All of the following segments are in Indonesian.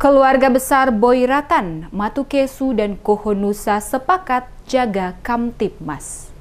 Keluarga besar Boyratan, Matukesu, dan Kohonusa sepakat jaga Kamtipmas.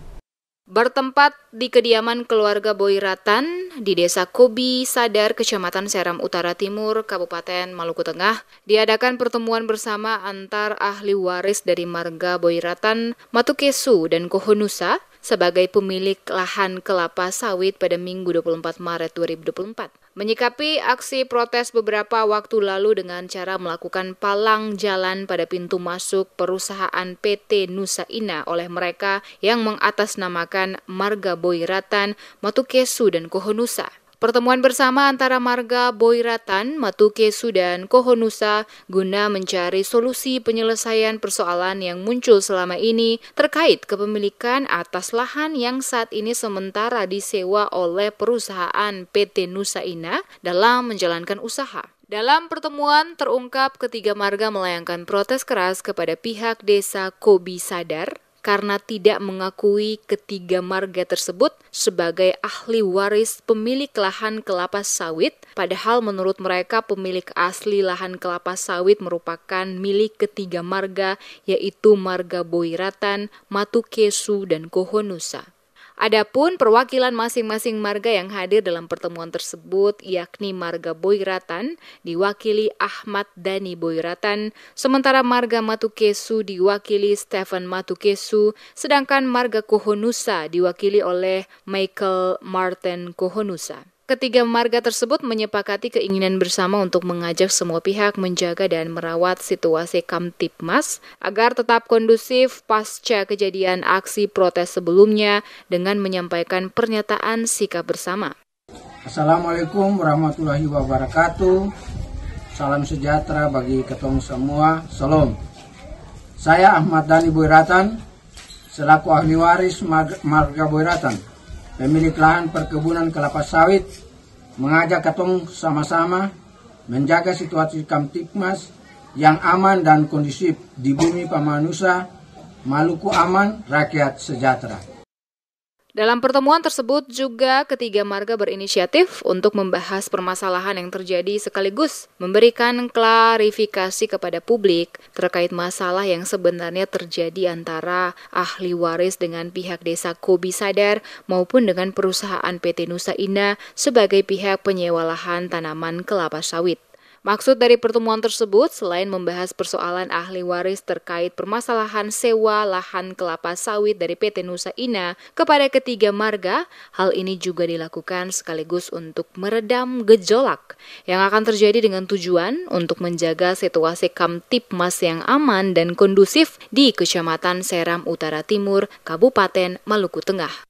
Bertempat di kediaman keluarga Boyratan di Desa Kobi, Sadar, Kecamatan Seram Utara Timur, Kabupaten Maluku Tengah, diadakan pertemuan bersama antar ahli waris dari marga Boyratan, Matukesu, dan Kohonusa sebagai pemilik lahan kelapa sawit pada Minggu 24 Maret 2024. Menyikapi aksi protes beberapa waktu lalu dengan cara melakukan palang jalan pada pintu masuk perusahaan PT Nusa Ina oleh mereka yang mengatasnamakan Marga Boyratan, Matukesu, dan Kohonusa. Pertemuan bersama antara marga Boiratan, Matukesu, dan Kohonusa guna mencari solusi penyelesaian persoalan yang muncul selama ini terkait kepemilikan atas lahan yang saat ini sementara disewa oleh perusahaan PT Nusa Ina dalam menjalankan usaha. Dalam pertemuan terungkap ketiga marga melayangkan protes keras kepada pihak desa Kobi Sadar karena tidak mengakui ketiga marga tersebut sebagai ahli waris pemilik lahan kelapa sawit, padahal menurut mereka pemilik asli lahan kelapa sawit merupakan milik ketiga marga yaitu marga Boiratan, Matukesu, dan Kohonusa. Adapun perwakilan masing-masing marga yang hadir dalam pertemuan tersebut yakni marga Boyratan diwakili Ahmad Dani Boyratan, sementara marga Matukesu diwakili Stephen Matukesu, sedangkan marga Kohonusa diwakili oleh Michael Martin Kohonusa. Ketiga marga tersebut menyepakati keinginan bersama untuk mengajak semua pihak menjaga dan merawat situasi Kamtipmas agar tetap kondusif pasca kejadian aksi protes sebelumnya dengan menyampaikan pernyataan sikap bersama. Assalamualaikum warahmatullahi wabarakatuh. Salam sejahtera bagi ketua semua. Salam. Saya Ahmad Dani Boyratan, selaku ahli waris Marga Boyratan pemilik lahan perkebunan kelapa sawit, mengajak katong sama-sama menjaga situasi Kamtipmas yang aman dan kondusif di bumi Pamanusa, Maluku aman, rakyat sejahtera. Dalam pertemuan tersebut juga ketiga marga berinisiatif untuk membahas permasalahan yang terjadi sekaligus memberikan klarifikasi kepada publik terkait masalah yang sebenarnya terjadi antara ahli waris dengan pihak desa Kobi Sadar maupun dengan perusahaan PT Nusa Indah sebagai pihak penyewa lahan tanaman kelapa sawit. Maksud dari pertemuan tersebut selain membahas persoalan ahli waris terkait permasalahan sewa lahan kelapa sawit dari PT Nusa Ina kepada ketiga marga, hal ini juga dilakukan sekaligus untuk meredam gejolak yang akan terjadi dengan tujuan untuk menjaga situasi Kamtipmas yang aman dan kondusif di Kecamatan Seram Utara Timur, Kabupaten Maluku Tengah.